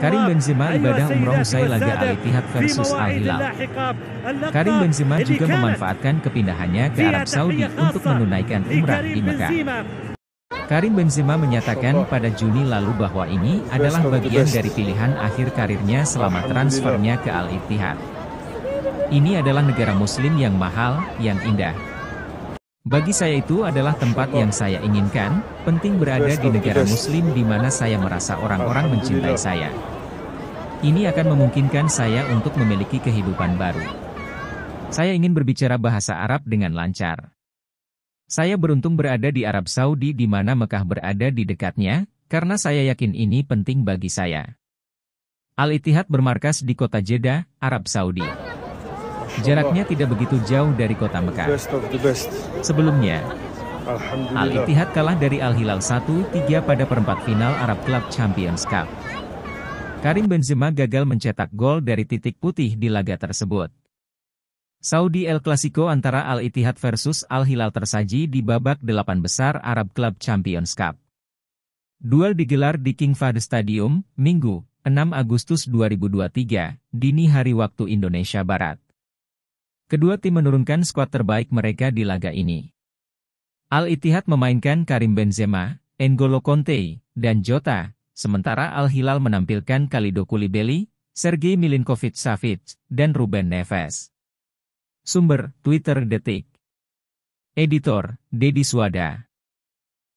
Karim Benzema ibadah umroh usai laga Al-Ittihad versus Al-Hilal. Karim Benzema juga memanfaatkan kepindahannya ke Arab Saudi untuk menunaikan umrah di Mekah. Karim Benzema menyatakan pada Juni lalu bahwa ini adalah bagian dari pilihan akhir karirnya selama transfernya ke Al-Ittihad. Ini adalah negara muslim yang mahal, yang indah, bagi saya itu adalah tempat yang saya inginkan, penting berada di negara muslim di mana saya merasa orang-orang mencintai saya. Ini akan memungkinkan saya untuk memiliki kehidupan baru. Saya ingin berbicara bahasa Arab dengan lancar. Saya beruntung berada di Arab Saudi di mana Mekah berada di dekatnya, karena saya yakin ini penting bagi saya. al itihad bermarkas di kota Jeddah, Arab Saudi. Jaraknya tidak begitu jauh dari kota Mekah. Sebelumnya, Al-Ittihad kalah dari Al-Hilal 1-3 pada perempat final Arab Club Champions Cup. Karim Benzema gagal mencetak gol dari titik putih di laga tersebut. Saudi El Clasico antara Al-Ittihad versus Al-Hilal tersaji di babak delapan besar Arab Club Champions Cup. Duel digelar di King Fahd Stadium, Minggu, 6 Agustus 2023, dini hari waktu Indonesia Barat. Kedua tim menurunkan skuad terbaik mereka di laga ini. Al-Ittihad memainkan Karim Benzema, N'Golo Conte, dan Jota, sementara Al-Hilal menampilkan Kalido Kulibeli, Sergei Milinkovic-Savic, dan Ruben Neves. Sumber, Twitter Detik. Editor, Dedi Suada.